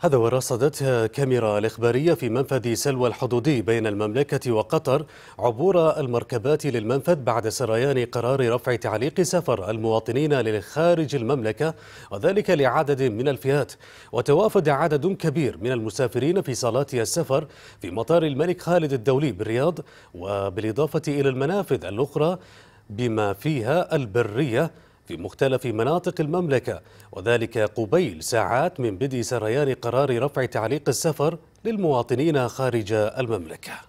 هذا ورصدتها كاميرا الإخبارية في منفذ سلوى الحدودي بين المملكة وقطر عبور المركبات للمنفذ بعد سريان قرار رفع تعليق سفر المواطنين لخارج المملكة وذلك لعدد من الفئات وتوافد عدد كبير من المسافرين في صالات السفر في مطار الملك خالد الدولي بالرياض وبالإضافة إلى المنافذ الأخرى بما فيها البرية في مختلف مناطق المملكة وذلك قبيل ساعات من بدء سريان قرار رفع تعليق السفر للمواطنين خارج المملكة